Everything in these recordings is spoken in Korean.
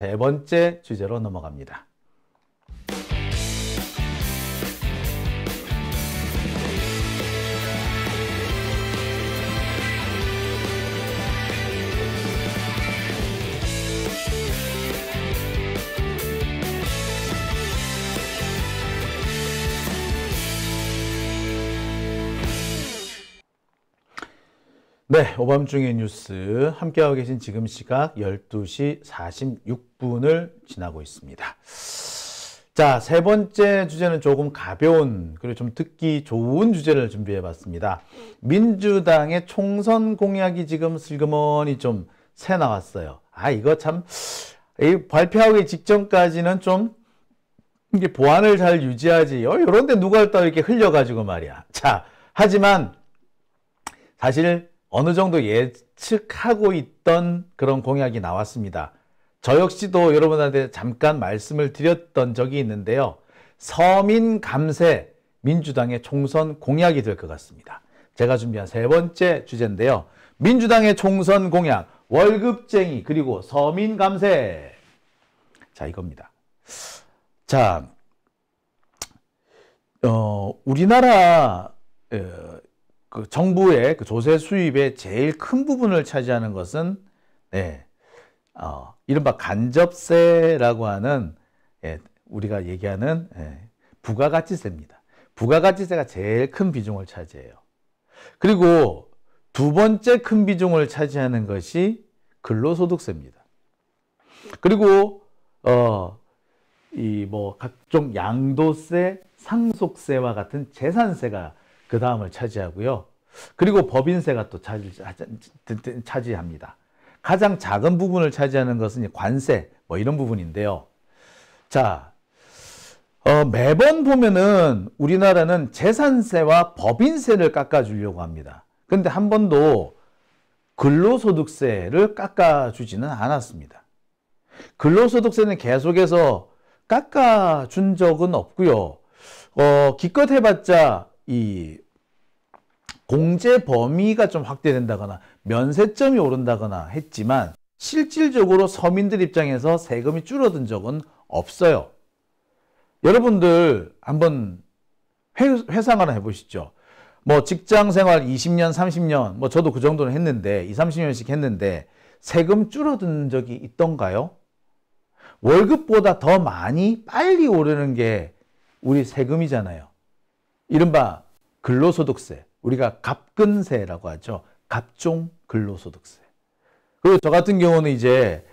세 번째 주제로 넘어갑니다. 네, 오밤중의 뉴스 함께하고 계신 지금 시각 12시 46분을 지나고 있습니다. 자, 세 번째 주제는 조금 가벼운 그리고 좀 듣기 좋은 주제를 준비해 봤습니다. 민주당의 총선 공약이 지금 슬그머니 좀 새 나왔어요. 아, 이거 참 발표하기 직전까지는 좀 이게 보안을 잘 유지하지. 어, 이런데 누가 또 이렇게 흘려가지고 말이야. 자, 하지만 사실 어느 정도 예측하고 있던 그런 공약이 나왔습니다. 저 역시도 여러분한테 잠깐 말씀을 드렸던 적이 있는데요. 서민 감세 민주당의 총선 공약이 될 것 같습니다. 제가 준비한 세 번째 주제인데요. 민주당의 총선 공약, 월급쟁이, 그리고 서민 감세. 자, 이겁니다. 자, 어, 우리나라 어, 그 정부의 그 조세 수입의 제일 큰 부분을 차지하는 것은 네, 어, 이른바 간접세라고 하는 예, 우리가 얘기하는 예, 부가가치세입니다. 부가가치세가 제일 큰 비중을 차지해요. 그리고 두 번째 큰 비중을 차지하는 것이 근로소득세입니다. 그리고 어, 이 뭐 각종 양도세, 상속세와 같은 재산세가 그 다음을 차지하고요. 그리고 법인세가 또 차지, 차지합니다. 가장 작은 부분을 차지하는 것은 관세 뭐 이런 부분인데요. 자, 어, 매번 보면은 우리나라는 재산세와 법인세를 깎아주려고 합니다. 근데 한 번도 근로소득세를 깎아주지는 않았습니다. 근로소득세는 계속해서 깎아준 적은 없고요. 어, 기껏 해봤자 이 공제 범위가 좀 확대된다거나 면세점이 오른다거나 했지만 실질적으로 서민들 입장에서 세금이 줄어든 적은 없어요. 여러분들 한번 회상 하나 해보시죠. 뭐 직장 생활 20년, 30년, 뭐 저도 그 정도는 했는데, 20, 30년씩 했는데, 세금 줄어든 적이 있던가요? 월급보다 더 많이 빨리 오르는 게 우리 세금이잖아요. 이른바 근로소득세, 우리가 갑근세라고 하죠. 갑종 근로소득세. 그리고 저 같은 경우는 이제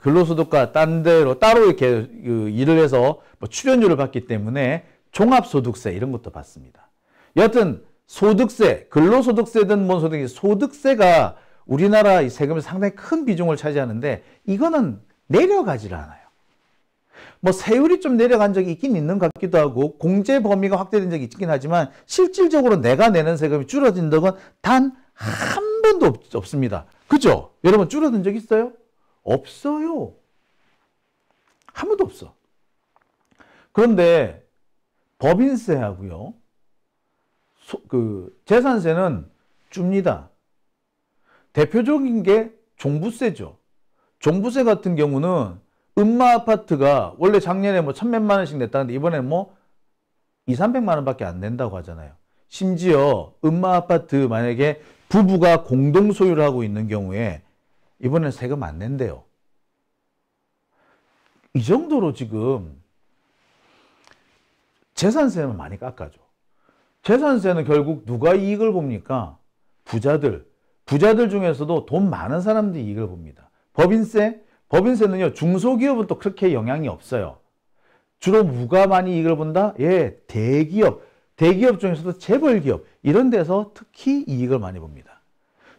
근로소득과 딴 데로 따로 이렇게 그 일을 해서 뭐 출연료를 받기 때문에 종합소득세 이런 것도 받습니다. 여하튼 소득세, 근로소득세든 뭔 소득이 소득세가 우리나라 세금에 상당히 큰 비중을 차지하는데 이거는 내려가질 않아요. 뭐 세율이 좀 내려간 적이 있긴 있는 것 같기도 하고 공제 범위가 확대된 적이 있긴 하지만 실질적으로 내가 내는 세금이 줄어진 적은 단 한 번도 없, 습니다 그죠? 여러분 줄어든 적 있어요? 없어요. 한 번도 없어. 그런데 법인세하고요. 소, 그 재산세는 줍니다. 대표적인 게 종부세죠. 종부세 같은 경우는 음마 아파트가 원래 작년에 뭐 천몇만 원씩 냈다는데 이번에뭐 2, 300만 원밖에 안 낸다고 하잖아요. 심지어 음마 아파트 만약에 부부가 공동 소유를 하고 있는 경우에 이번에 세금 안 낸대요. 이 정도로 지금 재산세는 많이 깎아줘. 재산세는 결국 누가 이익을 봅니까? 부자들. 부자들 중에서도 돈 많은 사람들이 이익을 봅니다. 법인세, 법인세는요 중소기업은 또 그렇게 영향이 없어요. 주로 누가 많이 이익을 본다? 예, 대기업. 대기업 중에서도 재벌기업 이런 데서 특히 이익을 많이 봅니다.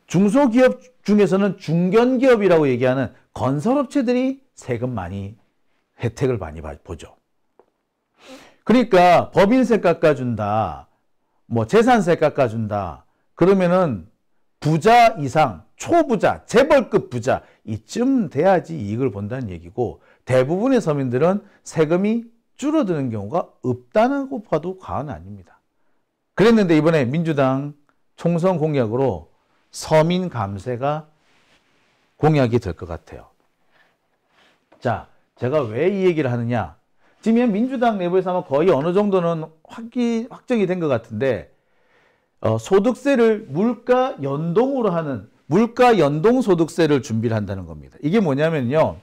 중소기업 중에서는 중견기업이라고 얘기하는 건설업체들이 세금 많이 혜택을 많이 보죠. 그러니까 법인세 깎아준다, 뭐 재산세 깎아준다 그러면은 부자 이상, 초부자, 재벌급 부자 이쯤 돼야지 이익을 본다는 얘기고 대부분의 서민들은 세금이 줄어드는 경우가 없다는 것봐도 과언 아닙니다. 그랬는데 이번에 민주당 총선 공약으로 서민 감세가 공약이 될 것 같아요. 자, 제가 왜 이 얘기를 하느냐? 지금 민주당 내부에서 아마 거의 어느 정도는 확기, 확정이 된 것 같은데 어, 소득세를 물가 연동으로 하는 물가 연동소득세를 준비를 한다는 겁니다. 이게 뭐냐면요.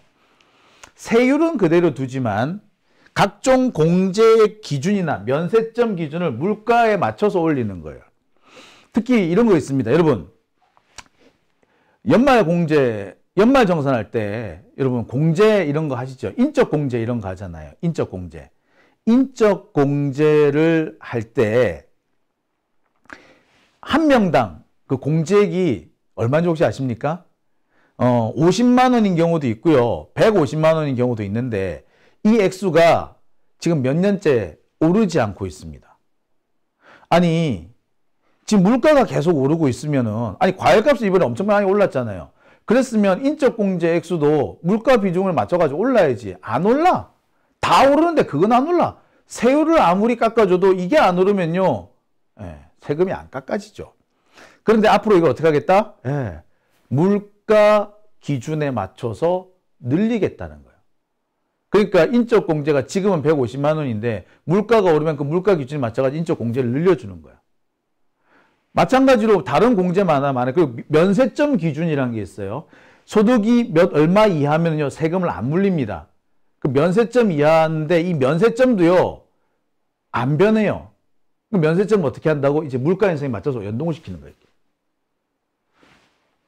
세율은 그대로 두지만 각종 공제 기준이나 면세점 기준을 물가에 맞춰서 올리는 거예요. 특히 이런 거 있습니다. 여러분, 연말 공제, 연말 정산할 때 여러분 공제 이런 거 하시죠? 인적 공제 이런 거 하잖아요. 인적 공제. 인적 공제를 할 때 한 명당 그 공제액이 얼마인지 혹시 아십니까? 어, 50만 원인 경우도 있고요. 150만 원인 경우도 있는데 이 액수가 지금 몇 년째 오르지 않고 있습니다. 아니 지금 물가가 계속 오르고 있으면은 아니 과일값이 이번에 엄청 많이 올랐잖아요. 그랬으면 인적공제 액수도 물가 비중을 맞춰가지고 올라야지 안 올라. 다 오르는데 그건 안 올라. 세율을 아무리 깎아줘도 이게 안 오르면요. 예, 세금이 안 깎아지죠. 그런데 앞으로 이걸 어떻게 하겠다? 예. 물가 기준에 맞춰서 늘리겠다는 거예요. 그러니까 인적 공제가 지금은 150만 원인데 물가가 오르면 그 물가 기준에 맞춰가지고 인적 공제를 늘려주는 거야. 마찬가지로 다른 공제만 하나 많아 그리고 면세점 기준이라는 게 있어요. 소득이 몇 얼마 이하면요 세금을 안 물립니다. 그 면세점 이하인데 이 면세점도요 안 변해요. 그 면세점 어떻게 한다고 이제 물가 인상에 맞춰서 연동을 시키는 거예요.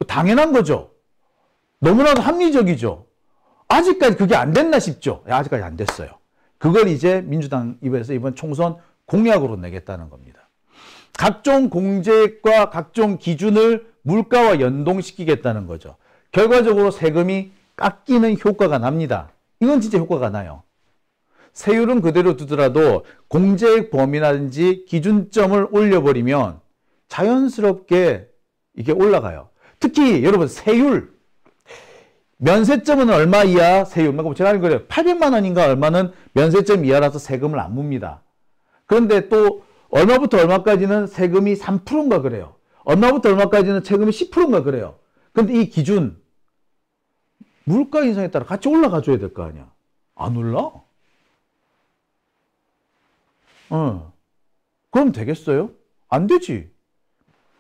당연한 거죠. 너무나도 합리적이죠. 아직까지 그게 안 됐나 싶죠. 아직까지 안 됐어요. 그걸 이제 민주당 입에서 이번 총선 공약으로 내겠다는 겁니다. 각종 공제액과 각종 기준을 물가와 연동시키겠다는 거죠. 결과적으로 세금이 깎이는 효과가 납니다. 이건 진짜 효과가 나요. 세율은 그대로 두더라도 공제액 범위라든지 기준점을 올려버리면 자연스럽게 이게 올라가요. 특히 여러분 세율 면세점은 얼마 이하 세율 뭐, 제가 알고 그래요. 800만 원인가 얼마는 면세점 이하라서 세금을 안 묻니다. 그런데 또 얼마부터 얼마까지는 세금이 3%인가 그래요. 얼마부터 얼마까지는 세금이 10%인가 그래요. 근데 이 기준 물가 인상에 따라 같이 올라가 줘야 될 거 아니야. 안 올라? 어. 그럼 되겠어요? 안 되지.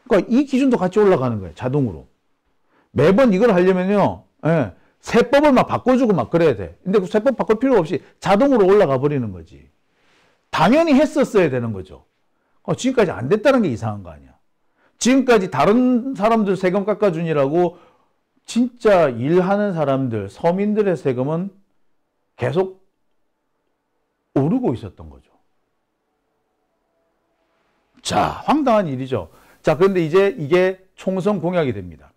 그러니까 이 기준도 같이 올라가는 거예요. 자동으로. 매번 이걸 하려면요. 예, 세법을 막 바꿔주고 막 그래야 돼. 근데 그 세법 바꿀 필요 없이 자동으로 올라가 버리는 거지. 당연히 했었어야 되는 거죠. 어, 지금까지 안 됐다는 게 이상한 거 아니야. 지금까지 다른 사람들 세금 깎아주니라고 진짜 일하는 사람들, 서민들의 세금은 계속 오르고 있었던 거죠. 자, 황당한 일이죠. 자, 그런데 이제 이게 총선 공약이 됩니다.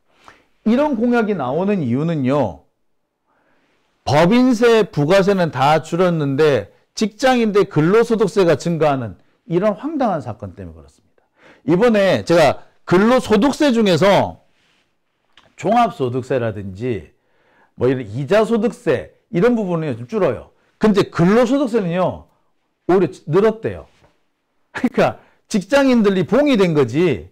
이런 공약이 나오는 이유는요. 법인세, 부가세는 다 줄었는데 직장인데 근로소득세가 증가하는 이런 황당한 사건 때문에 그렇습니다. 이번에 제가 근로소득세 중에서 종합소득세라든지 뭐 이런 이자소득세 이런 부분은 좀 줄어요. 근데 근로소득세는요 오히려 늘었대요. 그러니까 직장인들이 봉이 된 거지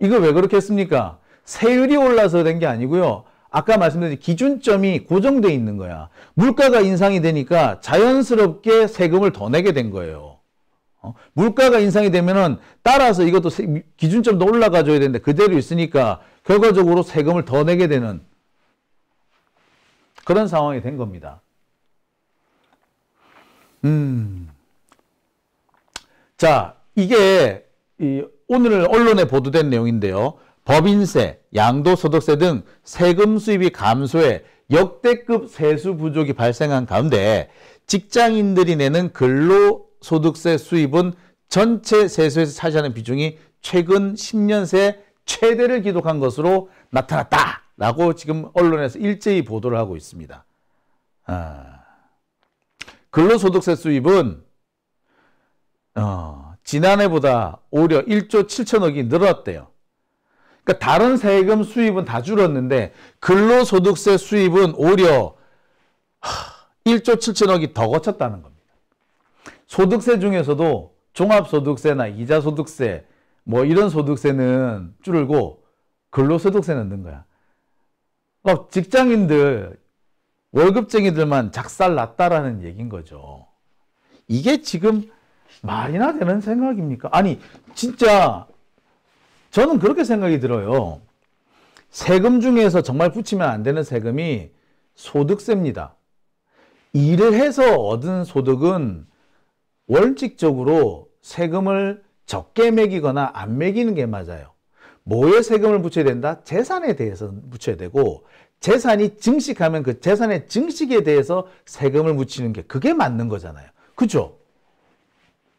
이거 왜 그렇게 했습니까? 세율이 올라서 된 게 아니고요. 아까 말씀드린 기준점이 고정돼 있는 거야. 물가가 인상이 되니까 자연스럽게 세금을 더 내게 된 거예요. 어? 물가가 인상이 되면은 따라서 이것도 세, 기준점도 올라가 줘야 되는데 그대로 있으니까 결과적으로 세금을 더 내게 되는 그런 상황이 된 겁니다. 음. 자, 이게 이 오늘 언론에 보도된 내용인데요. 법인세, 양도소득세 등 세금 수입이 감소해 역대급 세수 부족이 발생한 가운데 직장인들이 내는 근로소득세 수입은 전체 세수에서 차지하는 비중이 최근 10년 새 최대를 기록한 것으로 나타났다라고 지금 언론에서 일제히 보도를 하고 있습니다. 아, 근로소득세 수입은 어, 지난해보다 오히려 1조 7천억이 늘었대요. 그러니까 다른 세금 수입은 다 줄었는데 근로소득세 수입은 오히려 1조 7천억이 더 거쳤다는 겁니다. 소득세 중에서도 종합소득세나 이자소득세 뭐 이런 소득세는 줄고 근로소득세는 는 거야. 그 직장인들 월급쟁이들만 작살났다라는 얘긴 거죠. 이게 지금 말이나 되는 생각입니까? 아니, 진짜 저는 그렇게 생각이 들어요. 세금 중에서 정말 붙이면 안 되는 세금이 소득세입니다. 일을 해서 얻은 소득은 원칙적으로 세금을 적게 매기거나 안 매기는 게 맞아요. 뭐에 세금을 붙여야 된다? 재산에 대해서 붙여야 되고 재산이 증식하면 그 재산의 증식에 대해서 세금을 붙이는 게 그게 맞는 거잖아요. 그죠?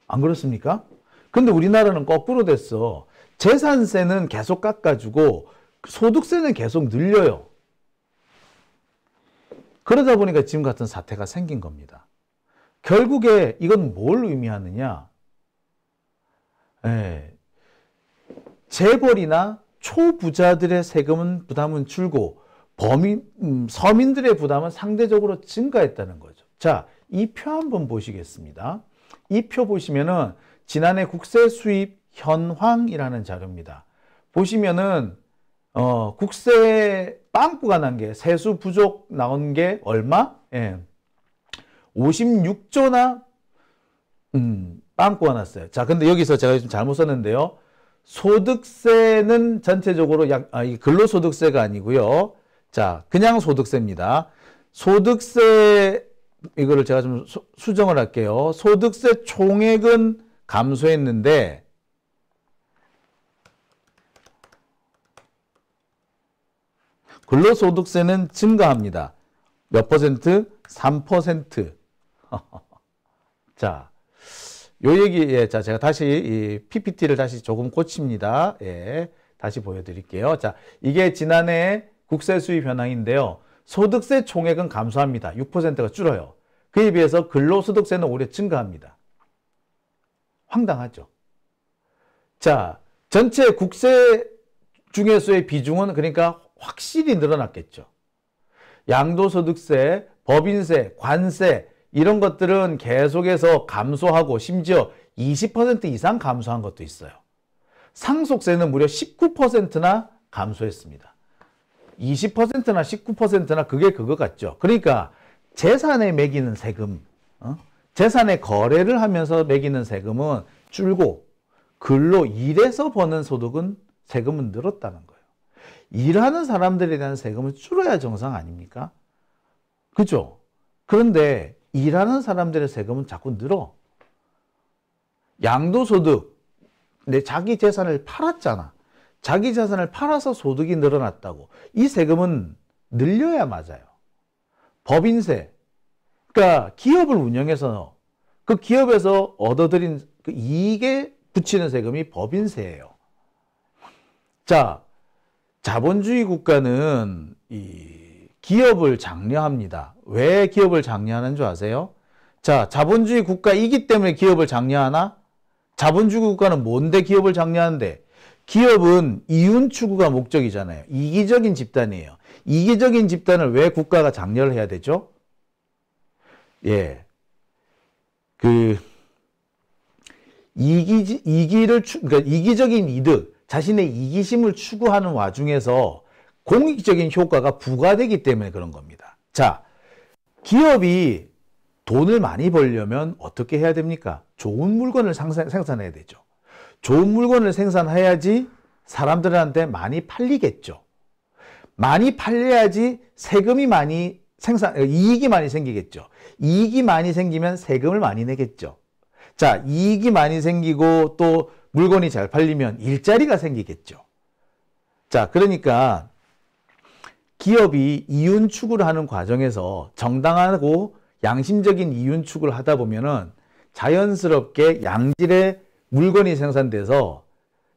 안 그렇습니까? 근데 우리나라는 거꾸로 됐어. 재산세는 계속 깎아주고 소득세는 계속 늘려요. 그러다 보니까 지금 같은 사태가 생긴 겁니다. 결국에 이건 뭘 의미하느냐? 예, 재벌이나 초부자들의 세금은 부담은 줄고 범인, 음, 서민들의 부담은 상대적으로 증가했다는 거죠. 자, 이 표 한번 보시겠습니다. 이표 보시면은 지난해 국세 수입 현황이라는 자료입니다. 보시면은 어, 국세 빵꾸가 난 게 세수 부족 나온 게 얼마? 예. 56조나 음, 빵꾸가 났어요. 자, 근데 여기서 제가 좀 잘못 썼는데요. 소득세는 전체적으로 약 아, 근로소득세가 아니고요. 자, 그냥 소득세입니다. 소득세 이거를 제가 좀 수, 정을 할게요. 소득세 총액은 감소했는데 근로소득세는 증가합니다. 몇 퍼센트? 3%. 자, 요 얘기, 예, 자, 제가 다시 이 PPT를 다시 조금 고칩니다. 예, 다시 보여드릴게요. 자, 이게 지난해 국세 수입 현황인데요. 소득세 총액은 감소합니다. 6%가 줄어요. 그에 비해서 근로소득세는 오히려 증가합니다. 황당하죠. 자, 전체 국세 중에서의 비중은 그러니까 확실히 늘어났겠죠. 양도소득세, 법인세, 관세 이런 것들은 계속해서 감소하고 심지어 20% 이상 감소한 것도 있어요. 상속세는 무려 19%나 감소했습니다. 20%나 19%나 그게 그거 같죠. 그러니까 재산에 매기는 세금, 어? 재산의 거래를 하면서 매기는 세금은 줄고 근로 일해서 버는 소득은 세금은 늘었다는 거예요. 일하는 사람들에 대한 세금은줄어야 정상 아닙니까? 그죠? 그런데 일하는 사람들의 세금은 자꾸 늘어. 양도소득, 내 자기 재산을 팔았잖아. 자기 자산을 팔아서 소득이 늘어났다고. 이 세금은 늘려야 맞아요. 법인세. 그러니까 기업을 운영해서 그 기업에서 얻어들인 그 이익에 붙이는 세금이 법인세예요. 자, 자본주의 국가는 이 기업을 장려합니다. 왜 기업을 장려하는 줄 아세요? 자, 자본주의 국가이기 때문에 기업을 장려하나? 자본주의 국가는 뭔데 기업을 장려하는데? 기업은 이윤 추구가 목적이잖아요. 이기적인 집단이에요. 이기적인 집단을 왜 국가가 장려를 해야 되죠? 예. 그 이기 이기를 추, 그러니까 이기적인 이득, 자신의 이기심을 추구하는 와중에서 공익적인 효과가 부과되기 때문에 그런 겁니다. 자, 기업이 돈을 많이 벌려면 어떻게 해야 됩니까? 좋은 물건을 생산해야 되죠. 좋은 물건을 생산해야지 사람들한테 많이 팔리겠죠. 많이 팔려야지 세금이 많이 생산, 어, 이익이 많이 생기겠죠. 이익이 많이 생기면 세금을 많이 내겠죠. 자, 이익이 많이 생기고 또 물건이 잘 팔리면 일자리가 생기겠죠. 자, 그러니까 기업이 이윤 추구를 하는 과정에서 정당하고 양심적인 이윤 추구를 하다 보면은 자연스럽게 양질의 물건이 생산돼서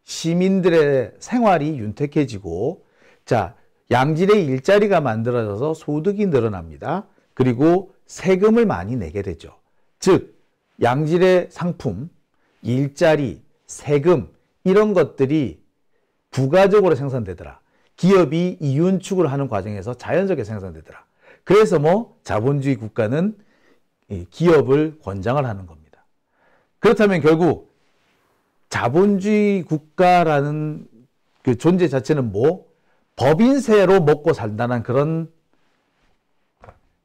시민들의 생활이 윤택해지고 자, 양질의 일자리가 만들어져서 소득이 늘어납니다. 그리고 세금을 많이 내게 되죠. 즉, 양질의 상품, 일자리, 세금 이런 것들이 부가적으로 생산되더라. 기업이 이윤축을 하는 과정에서 자연스럽게 생산되더라. 그래서 뭐 자본주의 국가는 기업을 권장을 하는 겁니다. 그렇다면 결국 자본주의 국가라는 그 존재 자체는 뭐 법인세로 먹고 산다는 그런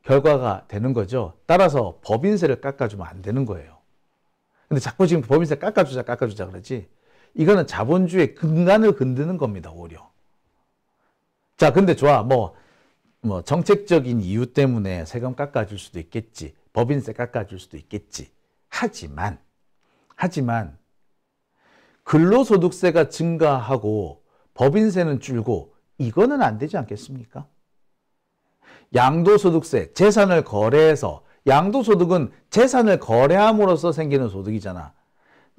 결과가 되는 거죠. 따라서 법인세를 깎아주면 안 되는 거예요. 근데 자꾸 지금 법인세 깎아주자 깎아주자 그러지 이거는 자본주의의 근간을 건드는 겁니다 오히려 자 근데 좋아 뭐, 뭐 정책적인 이유 때문에 세금 깎아줄 수도 있겠지 법인세 깎아줄 수도 있겠지 하지만 하지만 근로소득세가 증가하고 법인세는 줄고 이거는 안 되지 않겠습니까? 양도소득세, 재산을 거래해서 양도소득은 재산을 거래함으로써 생기는 소득이잖아.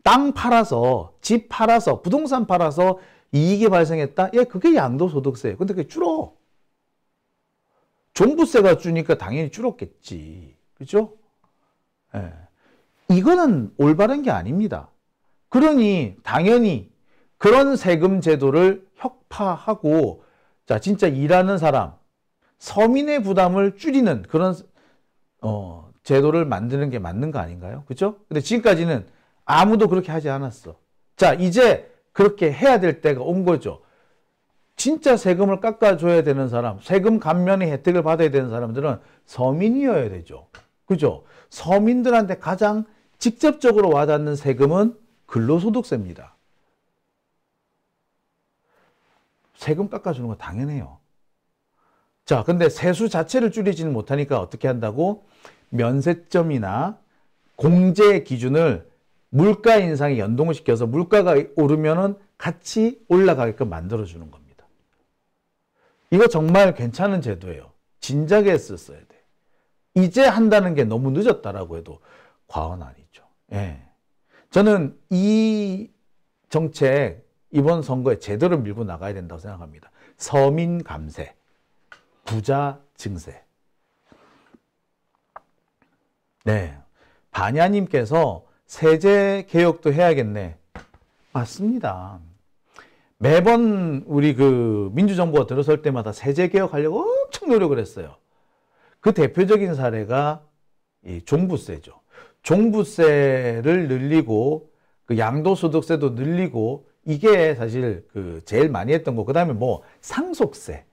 땅 팔아서, 집 팔아서, 부동산 팔아서 이익이 발생했다? 예, 그게 양도소득세. 근데 그게 줄어. 종부세가 주니까 당연히 줄었겠지. 그죠? 예. 이거는 올바른 게 아닙니다. 그러니 당연히 그런 세금 제도를 혁파하고 자 진짜 일하는 사람, 서민의 부담을 줄이는 그런 어, 제도를 만드는 게 맞는 거 아닌가요? 그렇죠? 근데 지금까지는 아무도 그렇게 하지 않았어. 자 이제 그렇게 해야 될 때가 온 거죠. 진짜 세금을 깎아줘야 되는 사람, 세금 감면의 혜택을 받아야 되는 사람들은 서민이어야 되죠. 그죠? 서민들한테 가장 직접적으로 와닿는 세금은 근로소득세입니다. 세금 깎아주는 건 당연해요. 자, 근데 세수 자체를 줄이지는 못하니까 어떻게 한다고? 면세점이나 공제 기준을 물가 인상에 연동을 시켜서 물가가 오르면은 같이 올라가게끔 만들어주는 겁니다. 이거 정말 괜찮은 제도예요. 진작에 썼어야 돼. 이제 한다는 게 너무 늦었다라고 해도 과언 아니죠. 예. 저는 이 정책 이번 선거에 제대로 밀고 나가야 된다고 생각합니다. 서민 감세, 부자 증세. 네. 반야님께서 세제 개혁도 해야겠네. 맞습니다. 매번 우리 그 민주정부가 들어설 때마다 세제 개혁하려고 엄청 노력을 했어요. 그 대표적인 사례가 이 종부세죠. 종부세를 늘리고 그 양도소득세도 늘리고 이게 사실 그 제일 많이 했던 거. 그다음에 뭐 상속세.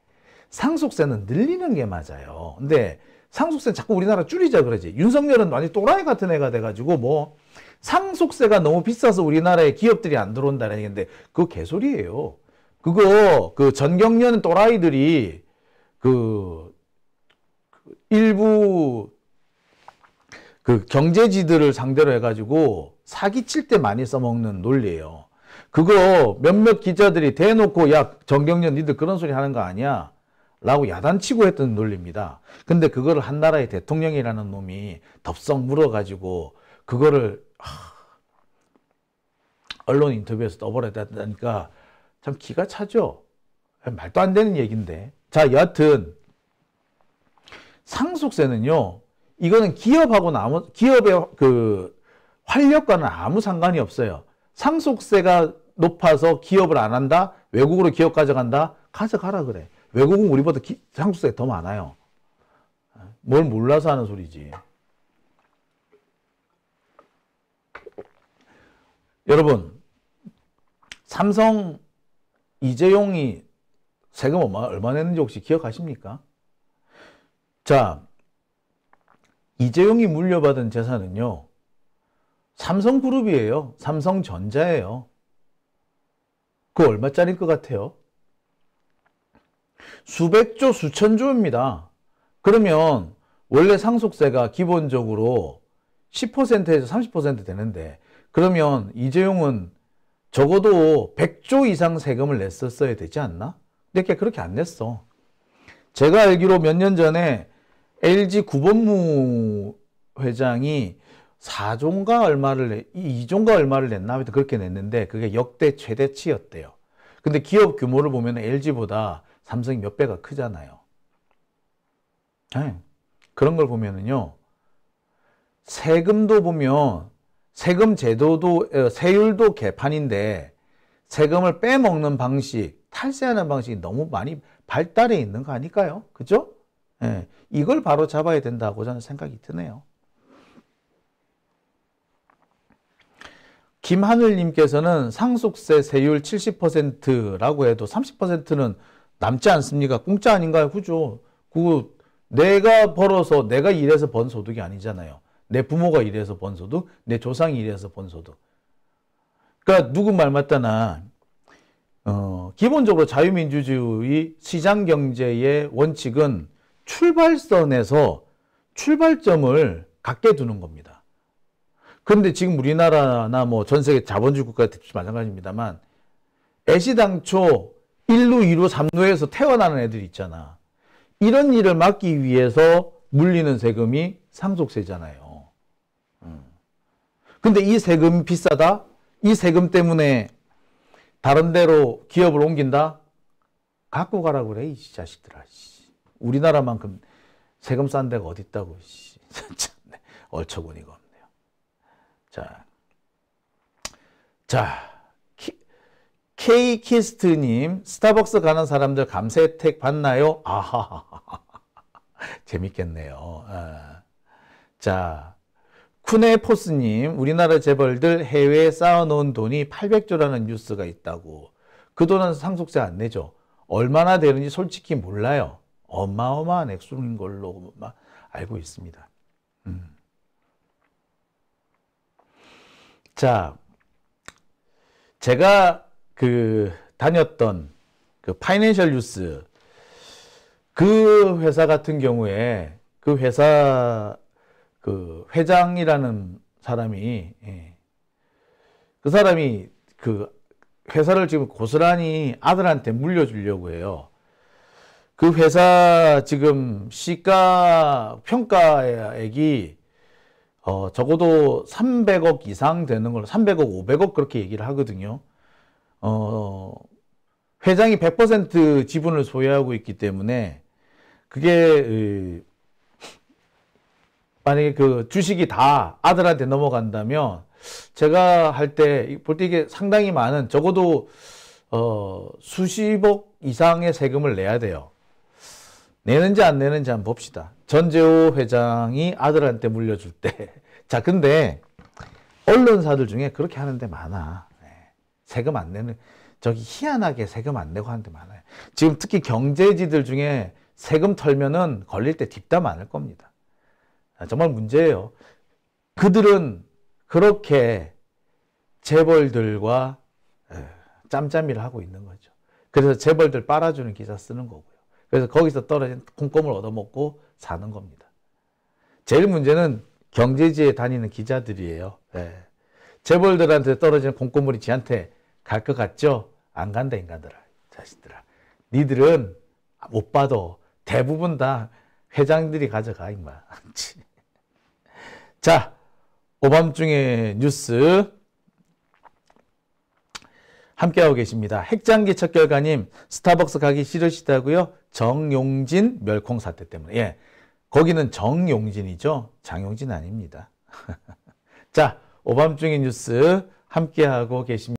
상속세는 늘리는 게 맞아요. 근데 상속세 자꾸 우리나라 줄이자 그러지. 윤석열은 많이 또라이 같은 애가 돼가지고 뭐 상속세가 너무 비싸서 우리나라에 기업들이 안 들어온다는 얘기인데 그거 개소리예요. 그거 그 전경련 또라이들이 그, 그 일부 그 경제지들을 상대로 해가지고 사기칠 때 많이 써먹는 논리예요. 그거 몇몇 기자들이 대놓고 야 정경련 니들 그런 소리 하는 거 아니야 라고 야단치고 했던 논리입니다. 근데 그거를 한 나라의 대통령이라는 놈이 덥석 물어가지고 그거를 하, 언론 인터뷰에서 떠버렸다니까 참 기가 차죠. 말도 안 되는 얘기인데. 자 여하튼 상속세는요. 이거는 기업하고나 아무 기업의 그 활력과는 아무 상관이 없어요. 상속세가 높아서 기업을 안 한다? 외국으로 기업 가져간다? 가져가라 그래. 외국은 우리보다 기, 상속세더 많아요. 뭘 몰라서 하는 소리지. 여러분, 삼성 이재용이 세금 얼마, 얼마 냈는지 혹시 기억하십니까? 자, 이재용이 물려받은 재산은요. 삼성그룹이에요. 삼성전자예요. 그 얼마짜리일 것 같아요? 수백조, 수천조입니다. 그러면 원래 상속세가 기본적으로 10%에서 30% 되는데 그러면 이재용은 적어도 100조 이상 세금을 냈었어야 되지 않나? 근데 그렇게 안 냈어. 제가 알기로 몇 년 전에 LG 구본무 회장이 4종가 얼마를, 2종가 얼마를 냈나? 하면 그렇게 냈는데 그게 역대 최대치였대요. 근데 기업 규모를 보면 LG보다 삼성이 몇 배가 크잖아요. 네. 그런 걸 보면은요. 세금도 보면 세금 제도도 어, 세율도 개판인데 세금을 빼먹는 방식, 탈세하는 방식이 너무 많이 발달해 있는 거 아닐까요? 그죠? 예, 이걸 바로 잡아야 된다고 저는 생각이 드네요. 김하늘님께서는 상속세 세율 70%라고 해도 30%는 남지 않습니까? 공짜 아닌가요? 그죠? 그 내가 벌어서 내가 일해서 번 소득이 아니잖아요. 내 부모가 일해서 번 소득, 내 조상이 일해서 번 소득. 그니까 누구 말 맞다나 어, 기본적으로 자유민주주의 시장경제의 원칙은 출발선에서 출발점을 갖게 두는 겁니다. 그런데 지금 우리나라나 뭐 전 세계 자본주의 국가 특히 마찬가지입니다만 애시당초 1루, 2루, 3루에서 태어나는 애들 있잖아. 이런 일을 막기 위해서 물리는 세금이 상속세잖아요. 음. 근데 이 세금 비싸다? 이 세금 때문에 다른 데로 기업을 옮긴다? 갖고 가라 그래, 이 자식들아. 우리나라만큼 세금 싼 데가 어디 있다고 네. 얼처구니가 없네요. 자, 자. 이키스트님 스타벅스 가는 사람들 감세 혜택 받나요? 아하 재밌겠네요. 아. 자, 쿠네포스님, 우리나라 재벌들 해외에 쌓아놓은 돈이 800조라는 뉴스가 있다고. 그 돈은 상속세 안 내죠. 얼마나 되는지 솔직히 몰라요. 어마어마한 액수인 걸로 알고 있습니다. 음. 자, 제가 그 다녔던 그 파이낸셜 뉴스 그 회사 같은 경우에 그 회사 그 회장이라는 사람이 예. 그 사람이 그 회사를 지금 고스란히 아들한테 물려주려고 해요. 그 회사 지금 시가 평가액이 어, 적어도 300억 이상 되는 걸 300억, 500억 그렇게 얘기를 하거든요. 어, 회장이 100% 지분을 소유하고 있기 때문에 그게 으, 만약에 그 주식이 다 아들한테 넘어간다면 제가 할 때 볼 때 이게 상당히 많은 적어도 어, 수십억 이상의 세금을 내야 돼요. 내는지 안 내는지 한번 봅시다. 전재호 회장이 아들한테 물려줄 때. 자, 근데 언론사들 중에 그렇게 하는 데 많아. 네. 세금 안 내는, 저기 희한하게 세금 안 내고 하는 데 많아요. 지금 특히 경제지들 중에 세금 털면은 걸릴 때 뒷담 많을 겁니다. 아, 정말 문제예요. 그들은 그렇게 재벌들과 짬짬이를 하고 있는 거죠. 그래서 재벌들 빨아주는 기사 쓰는 거고요. 그래서 거기서 떨어진 콩고물 얻어먹고 사는 겁니다. 제일 문제는 경제지에 다니는 기자들이에요. 예. 재벌들한테 떨어지는 콩고물이 지한테 갈 것 같죠? 안 간다 인간들아 자식들아 니들은 못 봐도 대부분 다 회장들이 가져가 임마 자 오밤중에 뉴스 함께하고 계십니다. 핵장기 척결가님 스타벅스 가기 싫으시다고요? 정용진 멸콩 사태 때문에. 예. 거기는 정용진이죠. 장용진 아닙니다. 자, 오밤중의 뉴스 함께하고 계십니다.